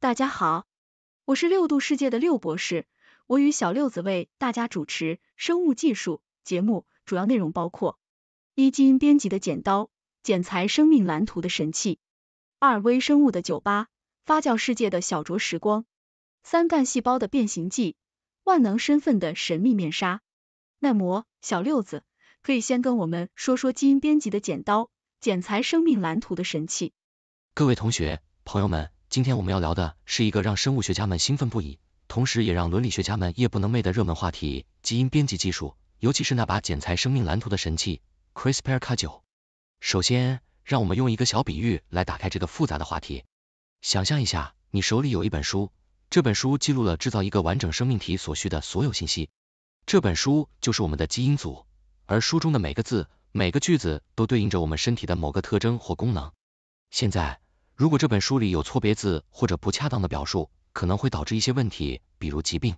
大家好，我是六度世界的六博士，我与小六子为大家主持生物技术节目，主要内容包括一基因编辑的剪刀，剪裁生命蓝图的神器；二微生物的酒吧，发酵世界的小酌时光；三干细胞的变形记，万能身份的神秘面纱。耐磨小六子，可以先跟我们说说基因编辑的剪刀，剪裁生命蓝图的神器。各位同学、朋友们。今天我们要聊的是一个让生物学家们兴奋不已，同时也让伦理学家们夜不能寐的热门话题——基因编辑技术，尤其是那把剪裁生命蓝图的神器 CRISPR-Cas9。首先，让我们用一个小比喻来打开这个复杂的话题。想象一下，你手里有一本书，这本书记录了制造一个完整生命体所需的所有信息。这本书就是我们的基因组，而书中的每个字、每个句子都对应着我们身体的某个特征或功能。现在，如果这本书里有错别字或者不恰当的表述，可能会导致一些问题，比如疾病。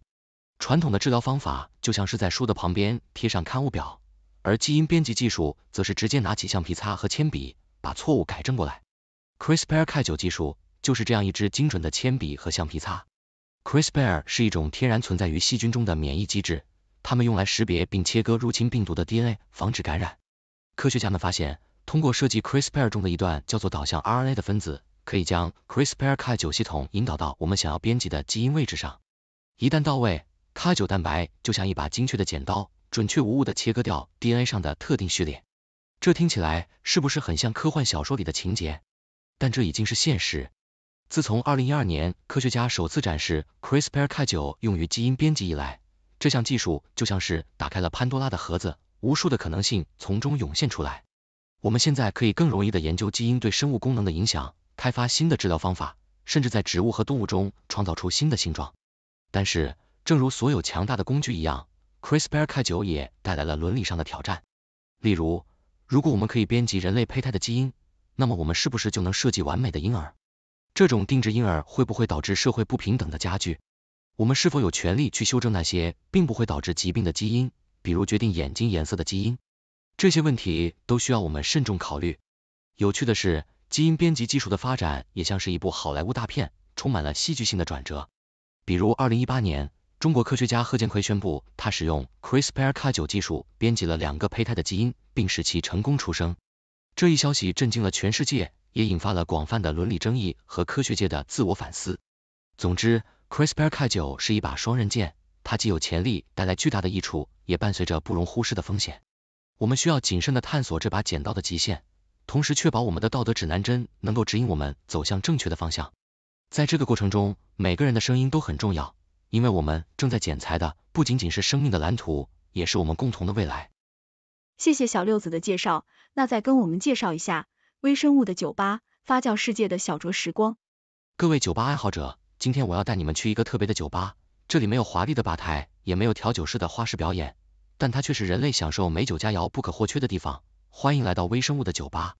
传统的治疗方法就像是在书的旁边贴上刊物表，而基因编辑技术则是直接拿起橡皮擦和铅笔把错误改正过来。CRISPR-Cas9 技术就是这样一支精准的铅笔和橡皮擦。CRISPR 是一种天然存在于细菌中的免疫机制，它们用来识别并切割入侵病毒的 DNA，防止感染。科学家们发现，通过设计 CRISPR 中的一段叫做导向 RNA 的分子。可以将 CRISPR-Cas9 系统引导到我们想要编辑的基因位置上。一旦到位，Cas9 蛋白就像一把精确的剪刀，准确无误地切割掉 DNA 上的特定序列。这听起来是不是很像科幻小说里的情节？但这已经是现实。自从2012年科学家首次展示 CRISPR-Cas9 用于基因编辑以来，这项技术就像是打开了潘多拉的盒子，无数的可能性从中涌现出来。我们现在可以更容易地研究基因对生物功能的影响。开发新的治疗方法，甚至在植物和动物中创造出新的性状。但是，正如所有强大的工具一样，CRISPR-Cas9 也带来了伦理上的挑战。例如，如果我们可以编辑人类胚胎的基因，那么我们是不是就能设计完美的婴儿？这种定制婴儿会不会导致社会不平等的加剧？我们是否有权利去修正那些并不会导致疾病的基因，比如决定眼睛颜色的基因？这些问题都需要我们慎重考虑。有趣的是。基因编辑技术的发展也像是一部好莱坞大片，充满了戏剧性的转折。比如，二零一八年，中国科学家贺建奎宣布，他使用 CRISPR-Cas9 技术编辑了两个胚胎的基因，并使其成功出生。这一消息震惊了全世界，也引发了广泛的伦理争议和科学界的自我反思。总之，CRISPR-Cas9 是一把双刃剑，它既有潜力带来巨大的益处，也伴随着不容忽视的风险。我们需要谨慎的探索这把剪刀的极限。同时确保我们的道德指南针能够指引我们走向正确的方向。在这个过程中，每个人的声音都很重要，因为我们正在剪裁的不仅仅是生命的蓝图，也是我们共同的未来。谢谢小六子的介绍，那再跟我们介绍一下微生物的酒吧，发酵世界的小酌时光。各位酒吧爱好者，今天我要带你们去一个特别的酒吧，这里没有华丽的吧台，也没有调酒师的花式表演，但它却是人类享受美酒佳肴不可或缺的地方。欢迎来到微生物的酒吧，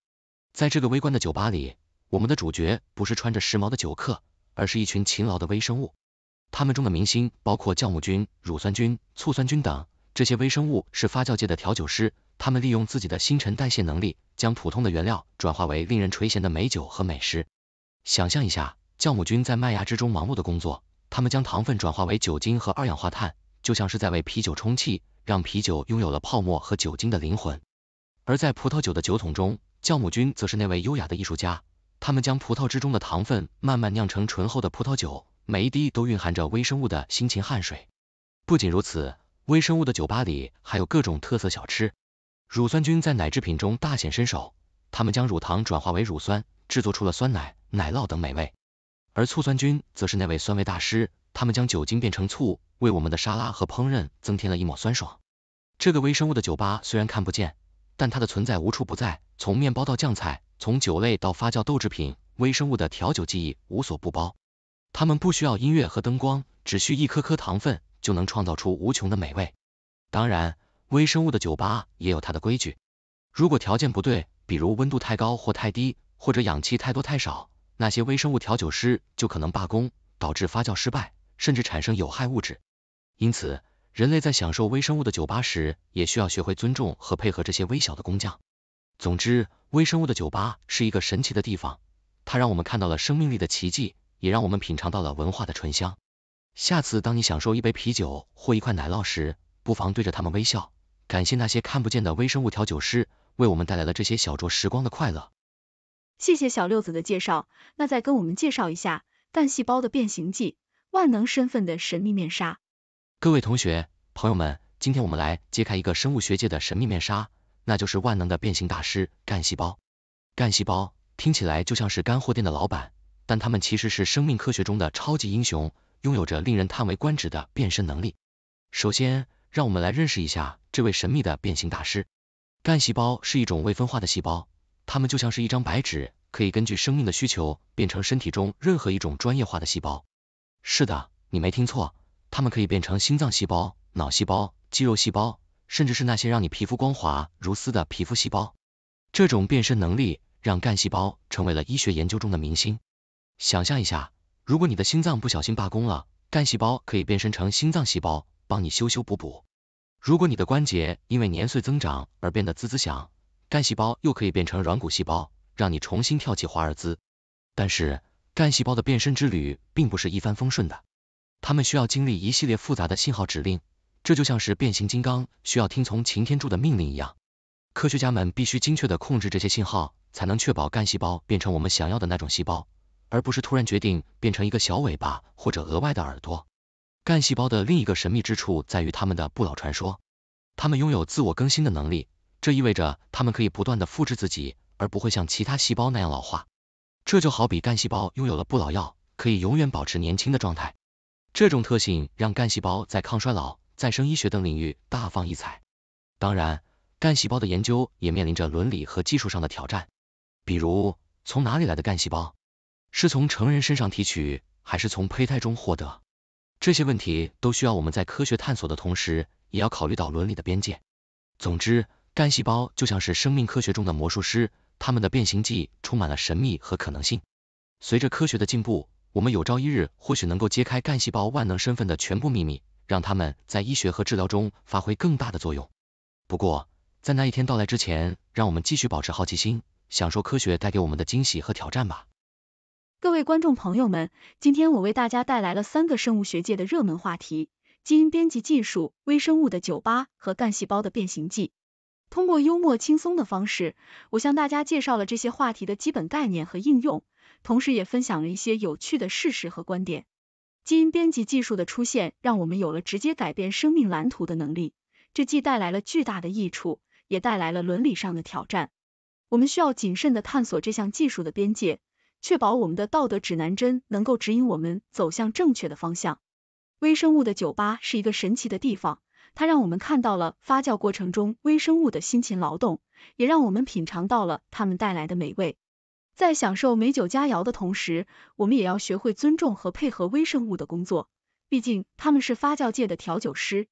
在这个微观的酒吧里，我们的主角不是穿着时髦的酒客，而是一群勤劳的微生物。他们中的明星包括酵母菌、乳酸菌、醋酸菌等，这些微生物是发酵界的调酒师，他们利用自己的新陈代谢能力，将普通的原料转化为令人垂涎的美酒和美食。想象一下，酵母菌在麦芽之中忙碌的工作，它们将糖分转化为酒精和二氧化碳，就像是在为啤酒充气，让啤酒拥有了泡沫和酒精的灵魂。而在葡萄酒的酒桶中，酵母菌则是那位优雅的艺术家，他们将葡萄汁中的糖分慢慢酿成醇厚的葡萄酒，每一滴都蕴含着微生物的辛勤汗水。不仅如此，微生物的酒吧里还有各种特色小吃。乳酸菌在奶制品中大显身手，他们将乳糖转化为乳酸，制作出了酸奶、奶酪等美味。而醋酸菌则是那位酸味大师，他们将酒精变成醋，为我们的沙拉和烹饪增添了一抹酸爽。这个微生物的酒吧虽然看不见。但它的存在无处不在，从面包到酱菜，从酒类到发酵豆制品，微生物的调酒技艺无所不包。它们不需要音乐和灯光，只需一颗颗糖分，就能创造出无穷的美味。当然，微生物的酒吧也有它的规矩。如果条件不对，比如温度太高或太低，或者氧气太多太少，那些微生物调酒师就可能罢工，导致发酵失败，甚至产生有害物质。因此，人类在享受微生物的酒吧时，也需要学会尊重和配合这些微小的工匠。总之，微生物的酒吧是一个神奇的地方，它让我们看到了生命力的奇迹，也让我们品尝到了文化的醇香。下次当你享受一杯啤酒或一块奶酪时，不妨对着他们微笑，感谢那些看不见的微生物调酒师，为我们带来了这些小酌时光的快乐。谢谢小六子的介绍，那再跟我们介绍一下，干细胞的变形记，万能身份的神秘面纱。各位同学、朋友们，今天我们来揭开一个生物学界的神秘面纱，那就是万能的变形大师——干细胞。干细胞听起来就像是干货店的老板，但他们其实是生命科学中的超级英雄，拥有着令人叹为观止的变身能力。首先，让我们来认识一下这位神秘的变形大师——干细胞是一种未分化的细胞，它们就像是一张白纸，可以根据生命的需求变成身体中任何一种专业化的细胞。是的，你没听错。它们可以变成心脏细胞、脑细胞、肌肉细胞，甚至是那些让你皮肤光滑如丝的皮肤细胞。这种变身能力让干细胞成为了医学研究中的明星。想象一下，如果你的心脏不小心罢工了，干细胞可以变身成心脏细胞，帮你修修补补；如果你的关节因为年岁增长而变得滋滋响，干细胞又可以变成软骨细胞，让你重新跳起华尔兹。但是，干细胞的变身之旅并不是一帆风顺的。他们需要经历一系列复杂的信号指令，这就像是变形金刚需要听从擎天柱的命令一样。科学家们必须精确地控制这些信号，才能确保干细胞变成我们想要的那种细胞，而不是突然决定变成一个小尾巴或者额外的耳朵。干细胞的另一个神秘之处在于它们的不老传说，它们拥有自我更新的能力，这意味着它们可以不断地复制自己，而不会像其他细胞那样老化。这就好比干细胞拥有了不老药，可以永远保持年轻的状态。这种特性让干细胞在抗衰老、再生医学等领域大放异彩。当然，干细胞的研究也面临着伦理和技术上的挑战，比如从哪里来的干细胞？是从成人身上提取，还是从胚胎中获得？这些问题都需要我们在科学探索的同时，也要考虑到伦理的边界。总之，干细胞就像是生命科学中的魔术师，他们的变形记充满了神秘和可能性。随着科学的进步。我们有朝一日或许能够揭开干细胞万能身份的全部秘密，让他们在医学和治疗中发挥更大的作用。不过，在那一天到来之前，让我们继续保持好奇心，享受科学带给我们的惊喜和挑战吧。各位观众朋友们，今天我为大家带来了三个生物学界的热门话题：基因编辑技术、微生物的酒吧和干细胞的变形记。通过幽默轻松的方式，我向大家介绍了这些话题的基本概念和应用，同时也分享了一些有趣的事实和观点。基因编辑技术的出现，让我们有了直接改变生命蓝图的能力，这既带来了巨大的益处，也带来了伦理上的挑战。我们需要谨慎的探索这项技术的边界，确保我们的道德指南针能够指引我们走向正确的方向。微生物的酒吧是一个神奇的地方。它让我们看到了发酵过程中微生物的辛勤劳动，也让我们品尝到了它们带来的美味。在享受美酒佳肴的同时，我们也要学会尊重和配合微生物的工作，毕竟他们是发酵界的调酒师。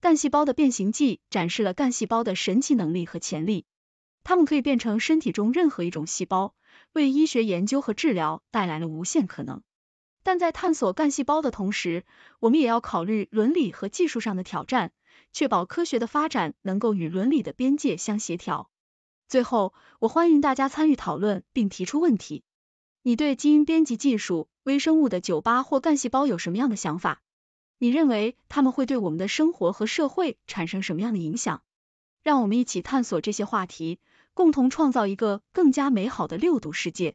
干细胞的变形记展示了干细胞的神奇能力和潜力，它们可以变成身体中任何一种细胞，为医学研究和治疗带来了无限可能。但在探索干细胞的同时，我们也要考虑伦理和技术上的挑战，确保科学的发展能够与伦理的边界相协调。最后，我欢迎大家参与讨论并提出问题。你对基因编辑技术、微生物的酒吧或干细胞有什么样的想法？你认为他们会对我们的生活和社会产生什么样的影响？让我们一起探索这些话题，共同创造一个更加美好的六度世界。